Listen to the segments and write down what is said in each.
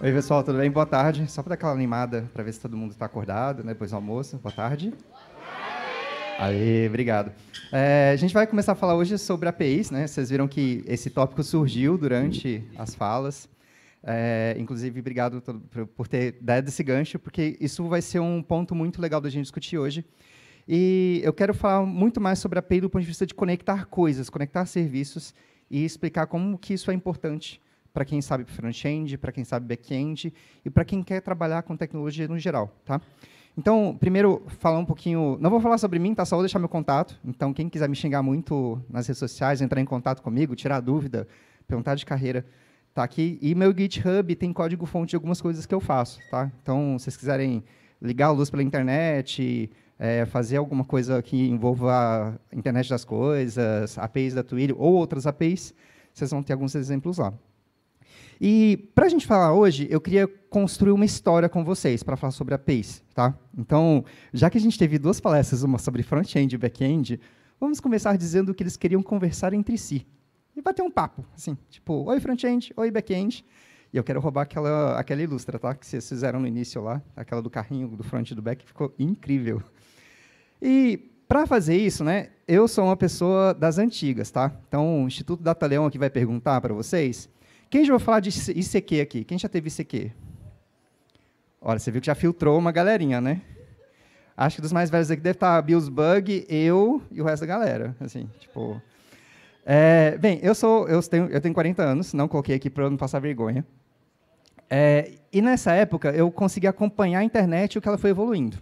Oi, pessoal, tudo bem? Boa tarde. Só para dar aquela animada, para ver se todo mundo está acordado, né? depois do almoço. Boa tarde. Aê, obrigado. É, a gente vai começar a falar hoje sobre APIs, né? Vocês viram que esse tópico surgiu durante as falas. É, inclusive, obrigado por ter dado esse gancho, porque isso vai ser um ponto muito legal da gente discutir hoje. E eu quero falar muito mais sobre a API do ponto de vista de conectar coisas, conectar serviços e explicar como que isso é importante para quem sabe front-end, para quem sabe back-end e para quem quer trabalhar com tecnologia no geral, tá? Então, primeiro, falar um pouquinho. Não vou falar sobre mim, tá? Só vou deixar meu contato. Então, quem quiser me xingar muito nas redes sociais, entrar em contato comigo, tirar dúvida, perguntar de carreira, tá aqui. E meu GitHub tem código-fonte de algumas coisas que eu faço, tá? Então, se vocês quiserem ligar a luz pela internet, é, fazer alguma coisa que envolva a internet das coisas, APIs da Twilio ou outras APIs, vocês vão ter alguns exemplos lá. E para a gente falar hoje, eu queria construir uma história com vocês para falar sobre a Pace, tá? Então, já que a gente teve duas palestras, uma sobre front-end e back-end, vamos começar dizendo que eles queriam conversar entre si e bater um papo, assim, tipo, oi front-end, oi back-end. E eu quero roubar aquela aquela ilustra, tá? Que vocês fizeram no início lá, aquela do carrinho do front e do back, ficou incrível. E para fazer isso, né, eu sou uma pessoa das antigas, tá? Então, o Instituto Data Leão aqui vai perguntar para vocês quem já ouviu falar de ICQ aqui? Quem já teve ICQ? Olha, você viu que já filtrou uma galerinha, né? Acho que dos mais velhos aqui deve estar tá Bills Bug, eu e o resto da galera. Assim, tipo. É, bem, eu sou, eu tenho, eu tenho 40 anos, não coloquei aqui para não passar vergonha. É, e nessa época eu consegui acompanhar a internet e o que ela foi evoluindo.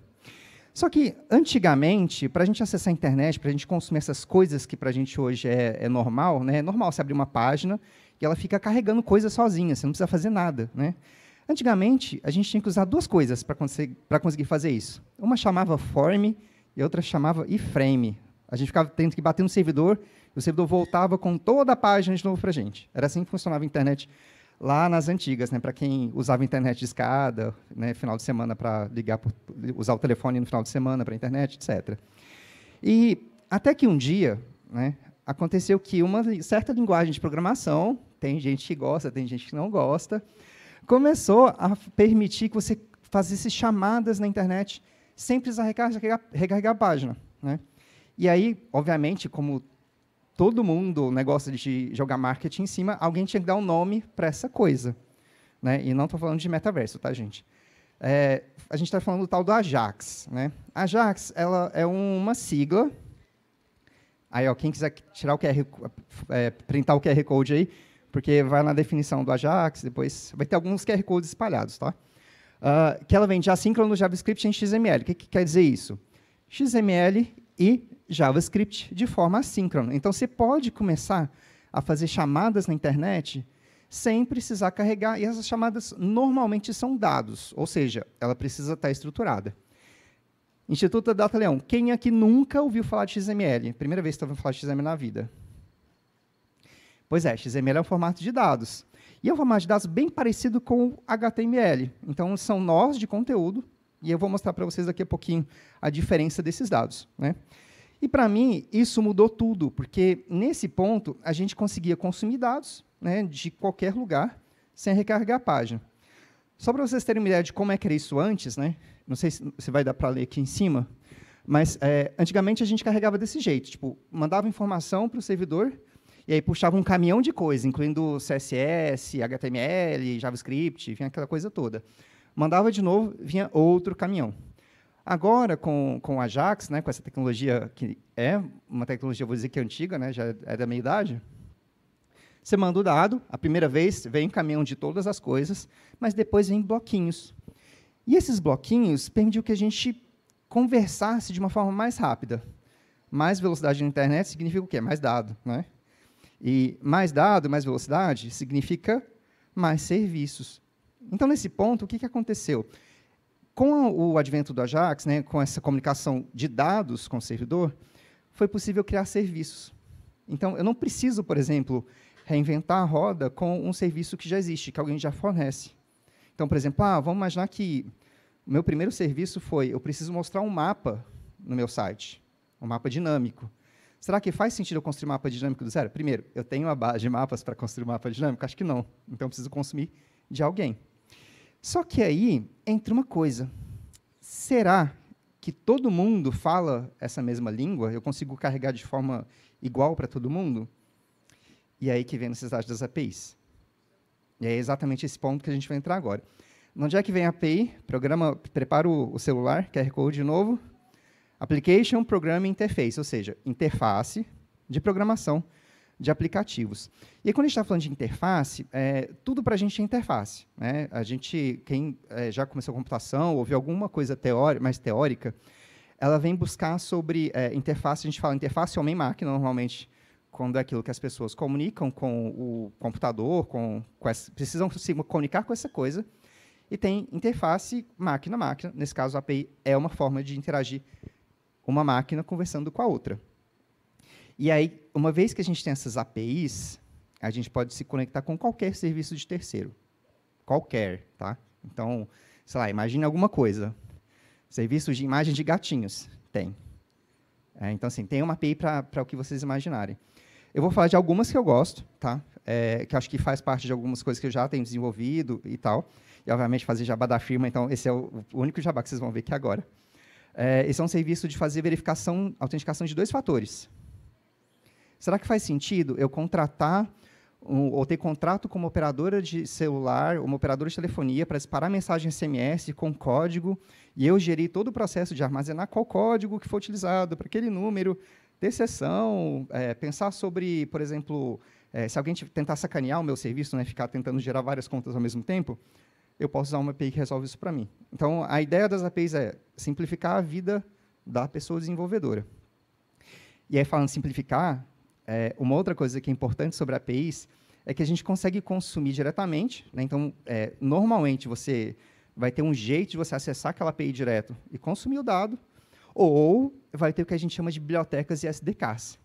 Só que antigamente, para a gente acessar a internet, para a gente consumir essas coisas que para a gente hoje é, é normal, né? É normal você abrir uma página e ela fica carregando coisas sozinha, você não precisa fazer nada. Né? Antigamente, a gente tinha que usar duas coisas para conseguir, conseguir fazer isso. Uma chamava form e outra chamava iframe. A gente ficava tendo que bater no servidor, e o servidor voltava com toda a página de novo para a gente. Era assim que funcionava a internet lá nas antigas, né? para quem usava internet de escada, né? final de semana para ligar, por, usar o telefone no final de semana para a internet, etc. E até que um dia né, aconteceu que uma certa linguagem de programação tem gente que gosta, tem gente que não gosta, começou a permitir que você fazesse chamadas na internet sem precisar recarregar, recarregar a página. Né? E aí, obviamente, como todo mundo negócio de jogar marketing em cima, alguém tinha que dar um nome para essa coisa. Né? E não estou falando de metaverso, tá, gente? É, a gente está falando do tal do Ajax. Né? Ajax ela é uma sigla. Aí, ó, quem quiser tirar o QR, é, printar o QR Code aí, porque vai na definição do Ajax, depois vai ter alguns QR Codes espalhados, tá? Uh, que ela vem de assíncrono JavaScript em XML. O que, que quer dizer isso? XML e JavaScript de forma assíncrona. Então, você pode começar a fazer chamadas na internet sem precisar carregar, e essas chamadas normalmente são dados, ou seja, ela precisa estar estruturada. Instituto Data Leão, quem aqui nunca ouviu falar de XML? Primeira vez que estava tá falando de XML na vida. Pois é, XML é um formato de dados. E é um formato de dados bem parecido com o HTML. Então, são nós de conteúdo, e eu vou mostrar para vocês daqui a pouquinho a diferença desses dados. Né? E, para mim, isso mudou tudo, porque, nesse ponto, a gente conseguia consumir dados né, de qualquer lugar sem recarregar a página. Só para vocês terem uma ideia de como é que era isso antes, né? não sei se vai dar para ler aqui em cima, mas é, antigamente a gente carregava desse jeito, tipo, mandava informação para o servidor e aí puxava um caminhão de coisas, incluindo CSS, HTML, JavaScript, vinha aquela coisa toda. Mandava de novo, vinha outro caminhão. Agora, com, com Ajax, né, com essa tecnologia que é uma tecnologia, vou dizer que é antiga, né, já é da minha idade, você manda o dado, a primeira vez vem caminhão de todas as coisas, mas depois vem bloquinhos. E esses bloquinhos permitiu que a gente conversasse de uma forma mais rápida. Mais velocidade na internet significa o quê? Mais dado. Né? E mais dado, mais velocidade, significa mais serviços. Então, nesse ponto, o que, que aconteceu? Com o advento do Ajax, né, com essa comunicação de dados com o servidor, foi possível criar serviços. Então, eu não preciso, por exemplo, reinventar a roda com um serviço que já existe, que alguém já fornece. Então, por exemplo, ah, vamos imaginar que o meu primeiro serviço foi eu preciso mostrar um mapa no meu site, um mapa dinâmico será que faz sentido eu construir um mapa dinâmico do zero? Primeiro, eu tenho a base de mapas para construir mapa dinâmico? Acho que não. Então, eu preciso consumir de alguém. Só que aí entra uma coisa. Será que todo mundo fala essa mesma língua? Eu consigo carregar de forma igual para todo mundo? E é aí que vem a necessidade das APIs. E é exatamente esse ponto que a gente vai entrar agora. Onde é que vem a API? Programa, prepara o celular, QR Code de novo, Application Programming Interface, ou seja, interface de programação de aplicativos. E aí, quando a gente está falando de interface, é, tudo para a gente é interface. Né? A gente, quem é, já começou computação, ouviu alguma coisa teórica, mais teórica, ela vem buscar sobre é, interface, a gente fala interface homem-máquina, normalmente, quando é aquilo que as pessoas comunicam com o computador, com, com essa, precisam se comunicar com essa coisa, e tem interface máquina-máquina, nesse caso a API é uma forma de interagir uma máquina conversando com a outra. E aí, uma vez que a gente tem essas APIs, a gente pode se conectar com qualquer serviço de terceiro. Qualquer, tá? Então, sei lá, imagine alguma coisa. Serviço de imagem de gatinhos, tem. É, então, assim, tem uma API para o que vocês imaginarem. Eu vou falar de algumas que eu gosto, tá? É, que acho que faz parte de algumas coisas que eu já tenho desenvolvido e tal. E, obviamente, fazer jabá da firma, então esse é o único jabá que vocês vão ver aqui agora. É, esse é um serviço de fazer verificação, autenticação de dois fatores. Será que faz sentido eu contratar um, ou ter contrato com uma operadora de celular, uma operadora de telefonia para disparar mensagem SMS com código e eu gerir todo o processo de armazenar qual código que foi utilizado para aquele número, ter sessão, é, pensar sobre, por exemplo, é, se alguém tentar sacanear o meu serviço, né, ficar tentando gerar várias contas ao mesmo tempo, eu posso usar uma API que resolve isso para mim. Então, a ideia das APIs é simplificar a vida da pessoa desenvolvedora. E aí, falando simplificar, é, uma outra coisa que é importante sobre APIs é que a gente consegue consumir diretamente. Né? Então, é, normalmente, você vai ter um jeito de você acessar aquela API direto e consumir o dado, ou vai ter o que a gente chama de bibliotecas e SDKs.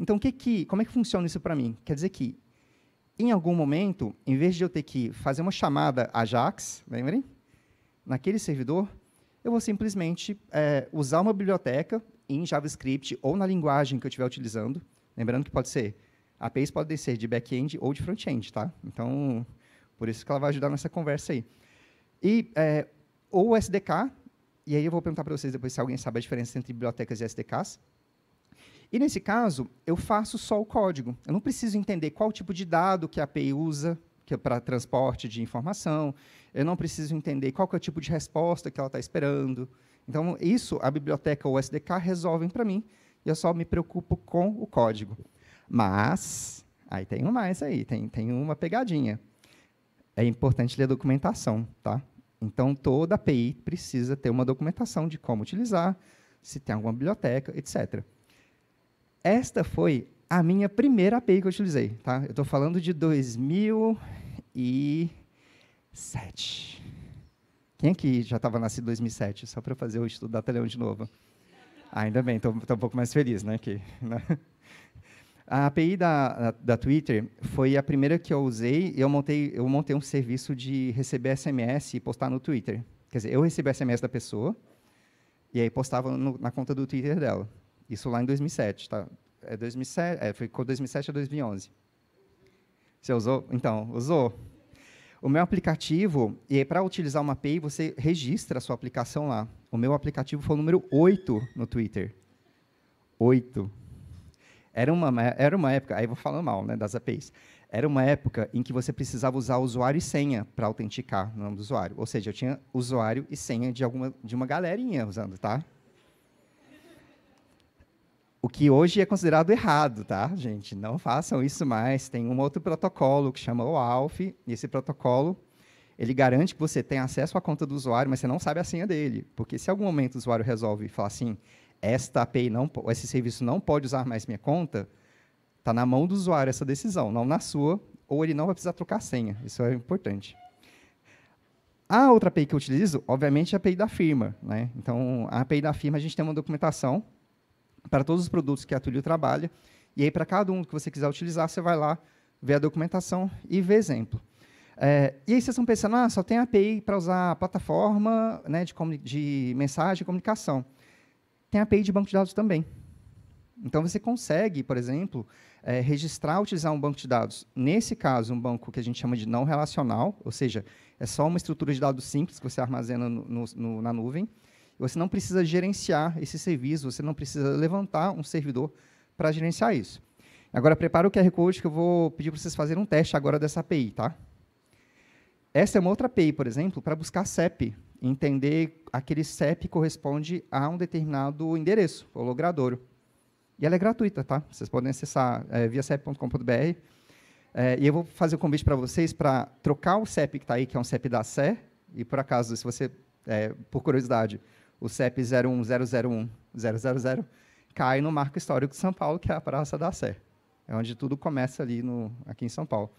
Então, que que, como é que funciona isso para mim? Quer dizer que em algum momento, em vez de eu ter que fazer uma chamada Ajax, lembrem? Naquele servidor, eu vou simplesmente é, usar uma biblioteca em JavaScript ou na linguagem que eu estiver utilizando. Lembrando que pode ser, APIs podem ser de back-end ou de front-end, tá? Então, por isso que ela vai ajudar nessa conversa aí. E, é, ou SDK, e aí eu vou perguntar para vocês depois se alguém sabe a diferença entre bibliotecas e SDKs, e nesse caso, eu faço só o código. Eu não preciso entender qual tipo de dado que a API usa é para transporte de informação. Eu não preciso entender qual é o tipo de resposta que ela está esperando. Então, isso a biblioteca ou SDK resolvem para mim. E eu só me preocupo com o código. Mas, aí tem um mais aí, tem, tem uma pegadinha. É importante ler a documentação, tá? Então, toda API precisa ter uma documentação de como utilizar, se tem alguma biblioteca, etc. Esta foi a minha primeira API que eu utilizei, tá? Eu estou falando de 2007. Quem aqui já estava nascido em 2007? Só para fazer o estudo da Teleão de novo. ainda bem, estou um pouco mais feliz, né? Que, né? A API da, da Twitter foi a primeira que eu usei. Eu montei, eu montei um serviço de receber SMS e postar no Twitter. Quer dizer, eu recebo SMS da pessoa e aí postava no, na conta do Twitter dela. Isso lá em 2007, tá? É 2007, é, ficou 2007 a 2011. Você usou? Então, usou. O meu aplicativo, e para utilizar uma API, você registra a sua aplicação lá. O meu aplicativo foi o número 8 no Twitter. 8. Era uma, era uma época, aí vou falando mal né, das APIs. Era uma época em que você precisava usar usuário e senha para autenticar o nome do usuário. Ou seja, eu tinha usuário e senha de, alguma, de uma galerinha usando, tá? O que hoje é considerado errado, tá, gente? Não façam isso mais. Tem um outro protocolo que chama o ALF, e esse protocolo ele garante que você tem acesso à conta do usuário, mas você não sabe a senha dele. Porque se em algum momento o usuário resolve falar assim, esta API não, esse serviço não pode usar mais minha conta, está na mão do usuário essa decisão, não na sua, ou ele não vai precisar trocar a senha. Isso é importante. A outra API que eu utilizo, obviamente, é a API da firma. Né? Então, a API da firma, a gente tem uma documentação para todos os produtos que a Twilio trabalha. E aí, para cada um que você quiser utilizar, você vai lá ver a documentação e ver exemplo. É, e aí vocês estão pensando, ah, só tem API para usar a plataforma né, de, de mensagem e comunicação. Tem API de banco de dados também. Então, você consegue, por exemplo, é, registrar, utilizar um banco de dados. Nesse caso, um banco que a gente chama de não relacional, ou seja, é só uma estrutura de dados simples que você armazena no, no, na nuvem. Você não precisa gerenciar esse serviço, você não precisa levantar um servidor para gerenciar isso. Agora, prepara o QR Code que eu vou pedir para vocês fazerem um teste agora dessa API, tá? Essa é uma outra API, por exemplo, para buscar CEP, entender aquele CEP corresponde a um determinado endereço o logradouro. E ela é gratuita, tá? Vocês podem acessar é, via cep.com.br. É, eh, e eu vou fazer o um convite para vocês para trocar o CEP que está aí, que é um CEP da Sé, e por acaso, se você, é, por curiosidade, o CEP 000, cai no marco histórico de São Paulo, que é a Praça da Sé. É onde tudo começa ali no, aqui em São Paulo.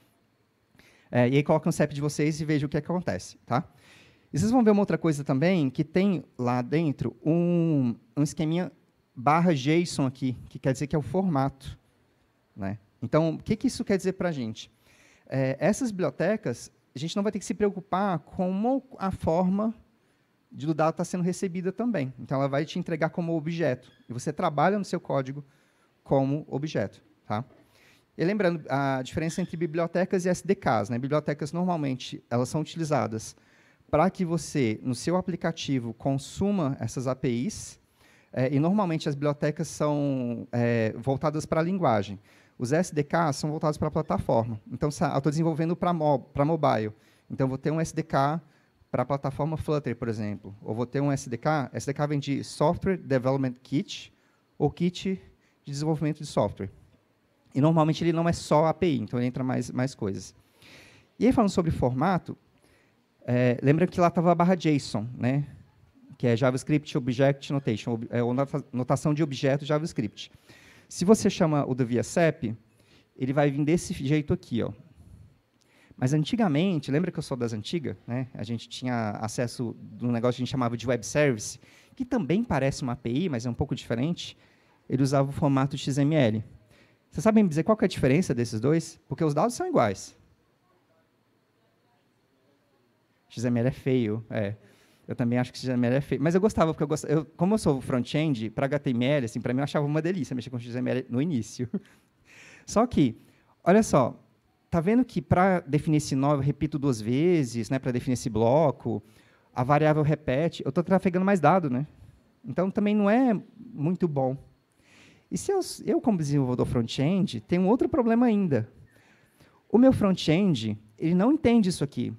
É, e aí coloca o CEP de vocês e veja o que, é que acontece. Tá? E vocês vão ver uma outra coisa também, que tem lá dentro um, um esqueminha barra JSON aqui, que quer dizer que é o formato. Né? Então, o que, que isso quer dizer para a gente? É, essas bibliotecas, a gente não vai ter que se preocupar com a forma de do dado está sendo recebida também. Então, ela vai te entregar como objeto. E você trabalha no seu código como objeto. Tá? E lembrando a diferença entre bibliotecas e SDKs. Né? Bibliotecas, normalmente, elas são utilizadas para que você, no seu aplicativo, consuma essas APIs. É, e, normalmente, as bibliotecas são é, voltadas para a linguagem. Os SDKs são voltados para a plataforma. Então, eu estou desenvolvendo para mo mobile. Então, vou ter um SDK para a plataforma Flutter, por exemplo, ou vou ter um SDK, SDK vem de Software Development Kit ou Kit de desenvolvimento de software. E normalmente ele não é só API, então ele entra mais, mais coisas. E aí falando sobre formato, é, lembra que lá estava a barra JSON, né? que é JavaScript Object Notation, é ou notação de objeto JavaScript. Se você chama o do via ele vai vir desse jeito aqui. Ó. Mas antigamente, lembra que eu sou das antigas? Né? A gente tinha acesso a um negócio que a gente chamava de web service, que também parece uma API, mas é um pouco diferente. Ele usava o formato XML. Vocês sabem me dizer qual é a diferença desses dois? Porque os dados são iguais. XML é feio, é. Eu também acho que XML é feio. Mas eu gostava, porque eu gostava. Eu, como eu sou front-end, para HTML, assim, para mim eu achava uma delícia mexer com XML no início. Só que, olha só, tá vendo que para definir esse nó eu repito duas vezes, né? Para definir esse bloco, a variável repete, eu estou trafegando mais dado, né? Então também não é muito bom. E se eu, eu como desenvolvedor front-end, tem um outro problema ainda. O meu front-end, ele não entende isso aqui.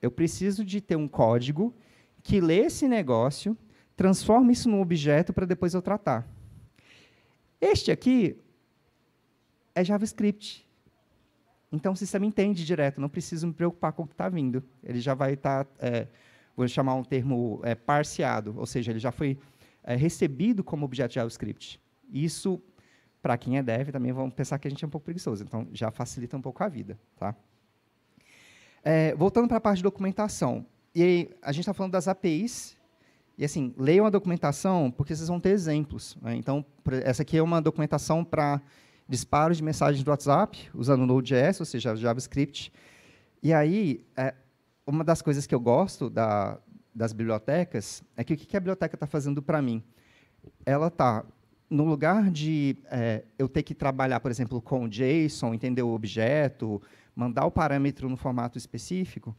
Eu preciso de ter um código que lê esse negócio, transforma isso num objeto para depois eu tratar. Este aqui é JavaScript. Então o sistema entende direto, não preciso me preocupar com o que está vindo. Ele já vai estar, tá, é, vou chamar um termo é, parciado, ou seja, ele já foi é, recebido como objeto JavaScript. Isso, para quem é dev, também vão pensar que a gente é um pouco preguiçoso, então já facilita um pouco a vida. Tá? É, voltando para a parte de documentação. E aí, a gente está falando das APIs, e assim, leiam a documentação, porque vocês vão ter exemplos. Né? Então, essa aqui é uma documentação para disparos de mensagens do WhatsApp, usando Node.js, ou seja, JavaScript. E aí, é, uma das coisas que eu gosto da, das bibliotecas é que o que a biblioteca está fazendo para mim? Ela está, no lugar de é, eu ter que trabalhar, por exemplo, com JSON, entender o objeto, mandar o parâmetro no formato específico,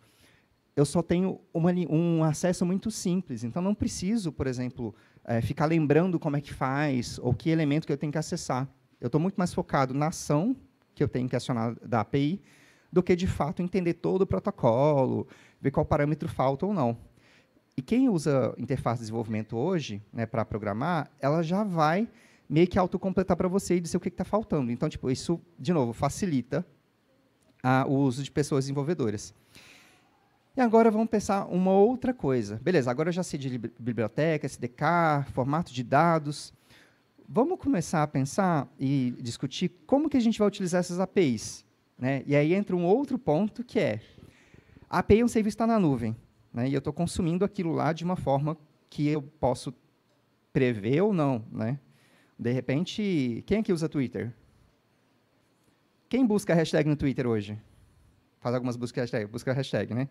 eu só tenho uma, um acesso muito simples. Então, não preciso, por exemplo, é, ficar lembrando como é que faz ou que elemento que eu tenho que acessar. Eu estou muito mais focado na ação que eu tenho que acionar da API do que, de fato, entender todo o protocolo, ver qual parâmetro falta ou não. E quem usa interface de desenvolvimento hoje né, para programar, ela já vai meio que autocompletar para você e dizer o que está faltando. Então, tipo, isso, de novo, facilita a, ah, o uso de pessoas desenvolvedoras. E agora vamos pensar uma outra coisa. Beleza, agora eu já sei de biblioteca, SDK, formato de dados vamos começar a pensar e discutir como que a gente vai utilizar essas APIs. Né? E aí entra um outro ponto que é, a API é um serviço que está na nuvem, né? e eu estou consumindo aquilo lá de uma forma que eu posso prever ou não. Né? De repente, quem aqui é usa Twitter? Quem busca hashtag no Twitter hoje? Faz algumas buscas hashtag, busca hashtag, né?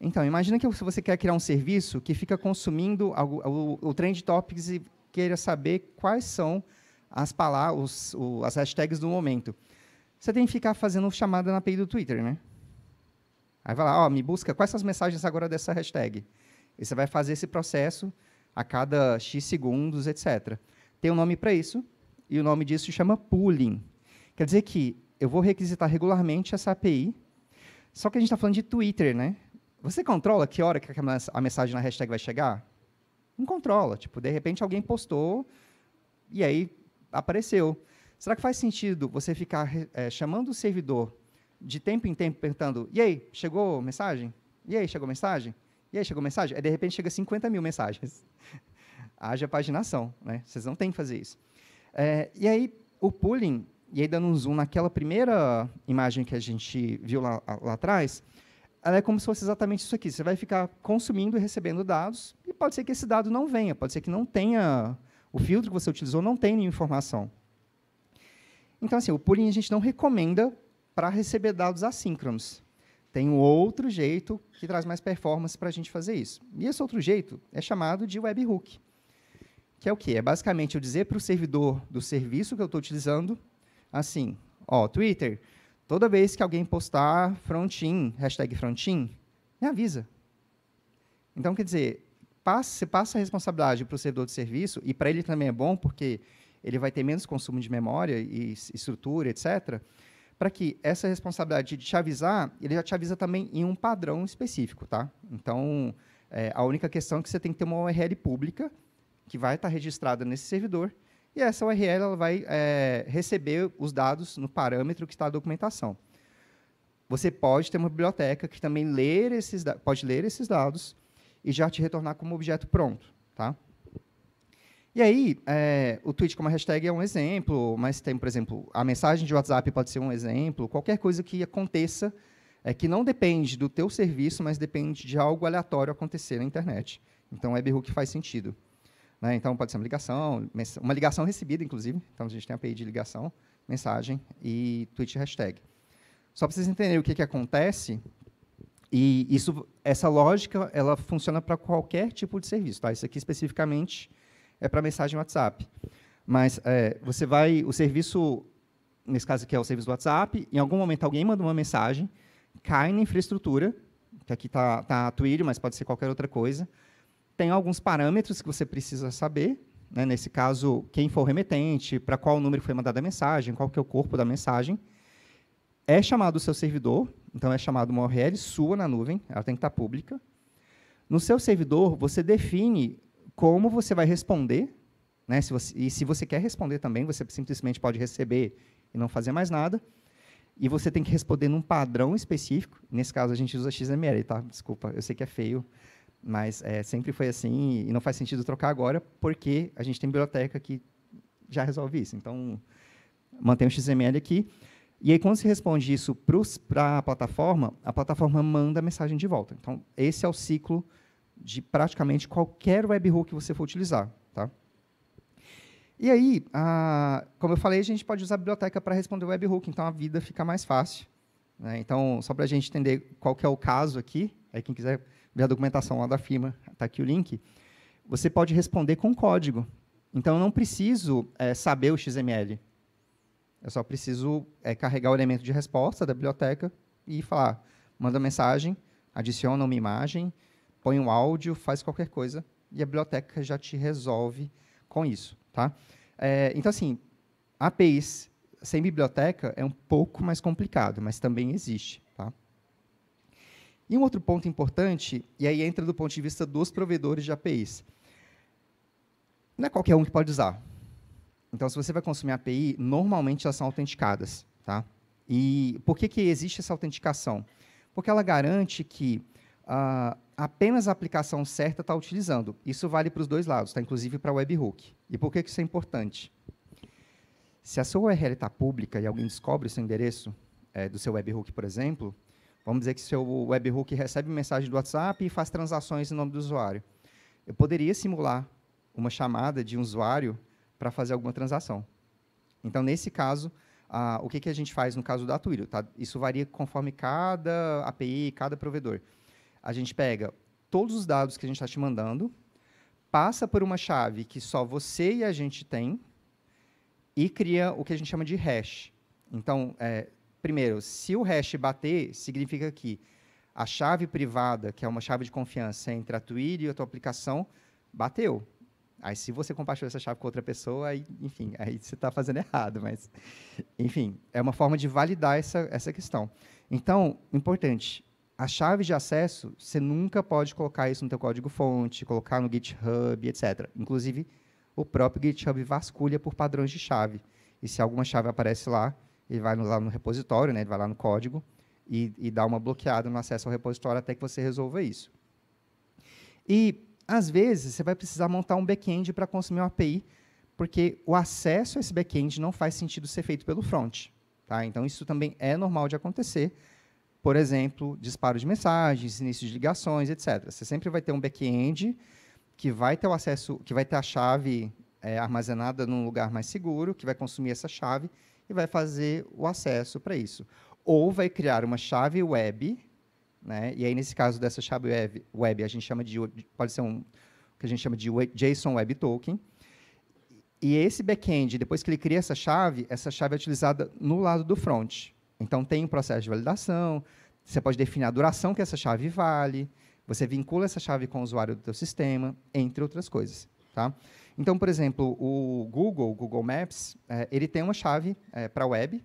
Então, imagina que você quer criar um serviço que fica consumindo o, o, o Trend Topics e, queira saber quais são as palavras, as hashtags do momento. Você tem que ficar fazendo chamada na API do Twitter, né? Aí vai lá, ó, me busca quais são as mensagens agora dessa hashtag. E você vai fazer esse processo a cada X segundos, etc. Tem um nome para isso, e o nome disso chama pooling. Quer dizer que eu vou requisitar regularmente essa API, só que a gente está falando de Twitter, né? Você controla que hora que a mensagem na hashtag vai chegar? Não controla. Tipo, de repente alguém postou e aí apareceu. Será que faz sentido você ficar é, chamando o servidor de tempo em tempo perguntando: e aí, chegou mensagem? E aí, chegou mensagem? E aí, chegou mensagem? Aí, de repente, chega 50 mil mensagens. Haja paginação, né? Vocês não têm que fazer isso. É, e aí, o pooling, e aí dando um zoom naquela primeira imagem que a gente viu lá, lá atrás, ela é como se fosse exatamente isso aqui. Você vai ficar consumindo e recebendo dados, pode ser que esse dado não venha, pode ser que não tenha, o filtro que você utilizou não tenha nenhuma informação. Então, assim, o pooling a gente não recomenda para receber dados assíncronos. Tem um outro jeito que traz mais performance para a gente fazer isso. E esse outro jeito é chamado de webhook, que é o quê? É basicamente eu dizer para o servidor do serviço que eu estou utilizando, assim, ó, Twitter, toda vez que alguém postar frontin, hashtag frontin, me avisa. Então, quer dizer, passa, você passa a responsabilidade para o servidor de serviço, e para ele também é bom, porque ele vai ter menos consumo de memória e estrutura, etc., para que essa responsabilidade de te avisar, ele já te avisa também em um padrão específico, tá? Então, é, a única questão é que você tem que ter uma URL pública que vai estar tá registrada nesse servidor, e essa URL ela vai é, receber os dados no parâmetro que está a documentação. Você pode ter uma biblioteca que também ler esses, pode ler esses dados, e já te retornar como objeto pronto. Tá? E aí, é, o tweet como hashtag é um exemplo, mas tem, por exemplo, a mensagem de WhatsApp pode ser um exemplo, qualquer coisa que aconteça é, que não depende do teu serviço, mas depende de algo aleatório acontecer na internet. Então, o webhook faz sentido. Né? Então, pode ser uma ligação, uma ligação recebida, inclusive. Então, a gente tem a API de ligação, mensagem e tweet hashtag. Só para vocês entenderem o que, que acontece, e isso, essa lógica ela funciona para qualquer tipo de serviço. Tá? Isso aqui especificamente é para mensagem WhatsApp. Mas é, você vai, o serviço, nesse caso aqui é o serviço do WhatsApp, em algum momento alguém manda uma mensagem, cai na infraestrutura, que aqui está tá a tá mas pode ser qualquer outra coisa. Tem alguns parâmetros que você precisa saber, né? nesse caso, quem for remetente, para qual número foi mandada a mensagem, qual que é o corpo da mensagem é chamado o seu servidor, então é chamado uma URL sua na nuvem, ela tem que estar pública. No seu servidor, você define como você vai responder, né? Se você, e se você quer responder também, você simplesmente pode receber e não fazer mais nada. E você tem que responder num padrão específico. Nesse caso, a gente usa XML, tá? Desculpa, eu sei que é feio, mas é, sempre foi assim e não faz sentido trocar agora, porque a gente tem biblioteca que já resolve isso. Então, mantém o XML aqui. E aí, quando se responde isso para a plataforma, a plataforma manda a mensagem de volta. Então, esse é o ciclo de praticamente qualquer webhook que você for utilizar. Tá? E aí, a, como eu falei, a gente pode usar a biblioteca para responder o webhook, então a vida fica mais fácil. Né? Então, só para a gente entender qual que é o caso aqui, aí quem quiser ver a documentação lá da firma, está aqui o link, você pode responder com código. Então, eu não preciso é, saber o XML. Eu só preciso é, carregar o elemento de resposta da biblioteca e falar, manda mensagem, adiciona uma imagem, põe um áudio, faz qualquer coisa e a biblioteca já te resolve com isso, tá? É, então assim, APIs sem biblioteca é um pouco mais complicado, mas também existe, tá? E um outro ponto importante, e aí entra do ponto de vista dos provedores de APIs. Não é qualquer um que pode usar. Então, se você vai consumir API, normalmente elas são autenticadas. Tá? E por que, que existe essa autenticação? Porque ela garante que uh, apenas a aplicação certa está utilizando. Isso vale para os dois lados, tá? inclusive para a webhook. E por que, que isso é importante? Se a sua URL está pública e alguém descobre o seu endereço, é, do seu webhook, por exemplo, vamos dizer que seu webhook recebe mensagem do WhatsApp e faz transações em nome do usuário. Eu poderia simular uma chamada de um usuário para fazer alguma transação. Então, nesse caso, ah, o que, que a gente faz no caso da Twilio? Tá? Isso varia conforme cada API, cada provedor. A gente pega todos os dados que a gente está te mandando, passa por uma chave que só você e a gente tem e cria o que a gente chama de hash. Então, é, primeiro, se o hash bater, significa que a chave privada, que é uma chave de confiança entre a Twilio e a tua aplicação, bateu. Aí, se você compartilhou essa chave com outra pessoa, aí, enfim, aí você está fazendo errado. Mas, enfim, é uma forma de validar essa, essa questão. Então, importante, a chave de acesso, você nunca pode colocar isso no teu código-fonte, colocar no GitHub, etc. Inclusive, o próprio GitHub vasculha por padrões de chave. E se alguma chave aparece lá, ele vai lá no repositório, né, ele vai lá no código e, e dá uma bloqueada no acesso ao repositório até que você resolva isso. E às vezes, você vai precisar montar um back-end para consumir uma API, porque o acesso a esse back-end não faz sentido ser feito pelo front. Tá? Então, isso também é normal de acontecer. Por exemplo, disparo de mensagens, início de ligações, etc. Você sempre vai ter um back-end que vai ter o acesso, que vai ter a chave é, armazenada num lugar mais seguro, que vai consumir essa chave e vai fazer o acesso para isso. Ou vai criar uma chave web né? E aí, nesse caso dessa chave web, web, a gente chama de pode ser um que a gente chama de JSON Web Token. E esse backend, depois que ele cria essa chave, essa chave é utilizada no lado do front. Então tem um processo de validação, você pode definir a duração que essa chave vale, você vincula essa chave com o usuário do teu sistema, entre outras coisas, tá? Então, por exemplo, o Google, o Google Maps, é, ele tem uma chave é, para web,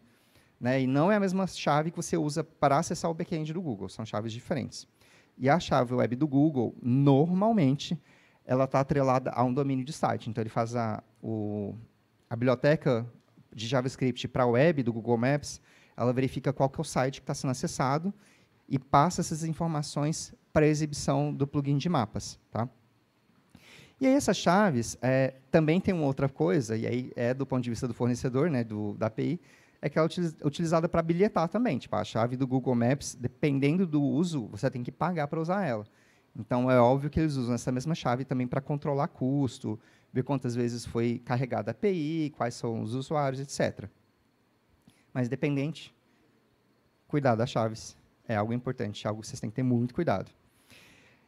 né? E não é a mesma chave que você usa para acessar o back-end do Google, são chaves diferentes. E a chave web do Google, normalmente, ela está atrelada a um domínio de site. Então, ele faz a, o, a biblioteca de JavaScript para a web do Google Maps, ela verifica qual que é o site que está sendo acessado e passa essas informações para a exibição do plugin de mapas. Tá? E aí essas chaves é, também tem uma outra coisa, e aí é do ponto de vista do fornecedor, né, do, da API, é que ela é utilizada para bilhetar também. Tipo, a chave do Google Maps, dependendo do uso, você tem que pagar para usar ela. Então, é óbvio que eles usam essa mesma chave também para controlar custo, ver quantas vezes foi carregada a API, quais são os usuários, etc. Mas, dependente, cuidar das chaves é algo importante, algo que vocês têm que ter muito cuidado.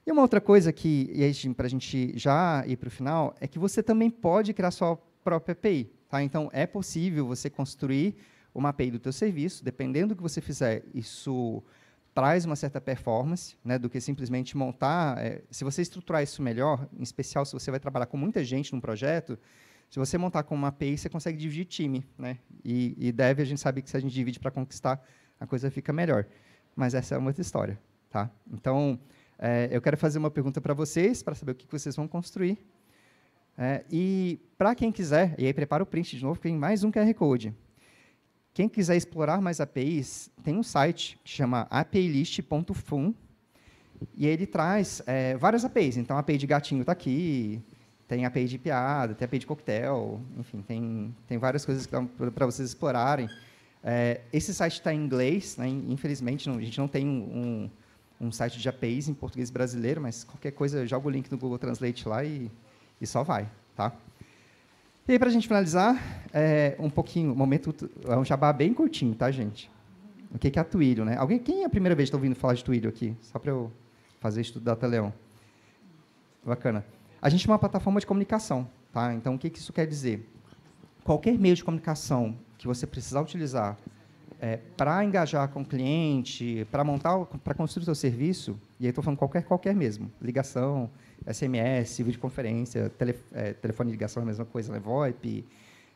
E uma outra coisa que, para a gente já ir para o final, é que você também pode criar sua própria API. Tá? Então, é possível você construir o mapeio do teu serviço, dependendo do que você fizer, isso traz uma certa performance, né, do que simplesmente montar. É, se você estruturar isso melhor, em especial se você vai trabalhar com muita gente num projeto, se você montar com uma API, você consegue dividir time, né? E, e deve a gente sabe que se a gente divide para conquistar, a coisa fica melhor. Mas essa é uma outra história, tá? Então, é, eu quero fazer uma pergunta para vocês, para saber o que, que vocês vão construir. É, e para quem quiser, e aí prepara o print de novo, tem mais um QR Code. Quem quiser explorar mais APIs, tem um site que chama apilist.fun, e ele traz é, várias APIs. Então, a API de gatinho está aqui, tem a API de piada, tem API de coquetel, enfim, tem, tem várias coisas para vocês explorarem. É, esse site está em inglês, né? infelizmente, não, a gente não tem um, um, um, site de APIs em português brasileiro, mas qualquer coisa, joga o link no Google Translate lá e, e só vai, tá? E aí, para a gente finalizar, é, um pouquinho, um momento, é um jabá bem curtinho, tá, gente? O que é, a Twilio, né? Alguém, quem é a primeira vez que está ouvindo falar de Twilio aqui? Só para eu fazer estudo da Teleon. Bacana. A gente é uma plataforma de comunicação, tá? Então, o que, que isso quer dizer? Qualquer meio de comunicação que você precisar utilizar é, para engajar com o cliente, para montar, para construir o seu serviço, e aí estou falando qualquer, qualquer mesmo, ligação, SMS, videoconferência, tele, é, telefone de ligação é a mesma coisa, né? VoIP,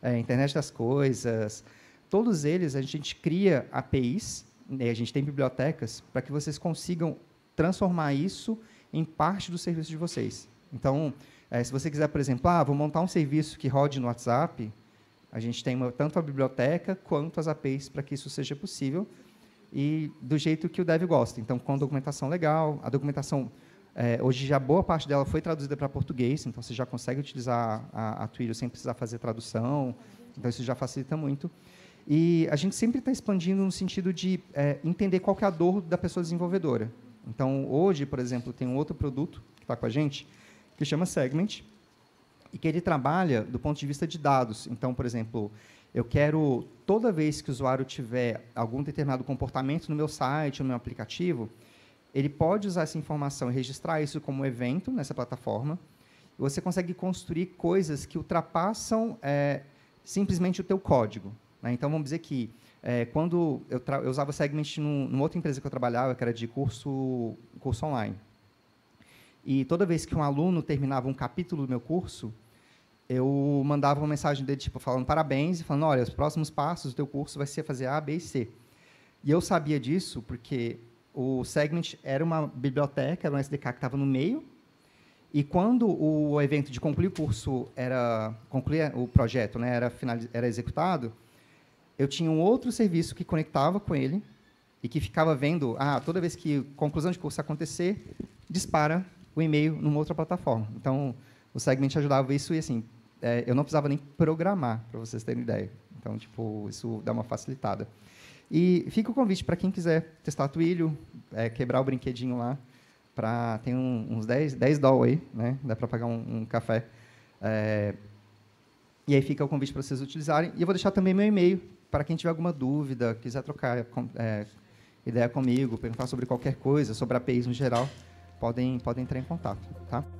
é, internet das coisas, todos eles a gente cria APIs, né? a gente tem bibliotecas para que vocês consigam transformar isso em parte do serviço de vocês. Então, é, se você quiser, por exemplo, ah, vou montar um serviço que rode no WhatsApp, a gente tem uma, tanto a biblioteca quanto as APIs para que isso seja possível e do jeito que o dev gosta. Então, com documentação legal, a documentação é, hoje já boa parte dela foi traduzida para português, então você já consegue utilizar a, a Twilio sem precisar fazer tradução, então isso já facilita muito. E a gente sempre está expandindo no sentido de é, entender qual é a dor da pessoa desenvolvedora. Então, hoje, por exemplo, tem um outro produto que está com a gente, que chama Segment, e que ele trabalha do ponto de vista de dados. Então, por exemplo, eu quero, toda vez que o usuário tiver algum determinado comportamento no meu site, no meu aplicativo, ele pode usar essa informação e registrar isso como evento nessa plataforma. E você consegue construir coisas que ultrapassam é, simplesmente o teu código. Né? Então, vamos dizer que é, quando eu, eu, usava Segment num, numa outra empresa que eu trabalhava, que era de curso, curso online. E toda vez que um aluno terminava um capítulo do meu curso, eu mandava uma mensagem dele, tipo, falando parabéns e falando: olha, os próximos passos do teu curso vai ser fazer A, B e C. E eu sabia disso porque o Segment era uma biblioteca, era um SDK que estava no meio. E quando o evento de concluir o curso era concluir o projeto, né, era final, era executado, eu tinha um outro serviço que conectava com ele e que ficava vendo, ah, toda vez que conclusão de curso acontecer, dispara o e-mail numa outra plataforma. Então, o Segment ajudava isso e, assim, é, eu não precisava nem programar, para vocês terem ideia. Então, tipo, isso dá uma facilitada. E fica o convite para quem quiser testar Twilio, é, quebrar o brinquedinho lá, Para tem um, uns 10, 10 dólares aí, né? dá para pagar um, um café. É, e aí fica o convite para vocês utilizarem. E eu vou deixar também meu e-mail para quem tiver alguma dúvida, quiser trocar é, é, ideia comigo, perguntar sobre qualquer coisa, sobre APIs no geral podem, podem entrar em contato, tá?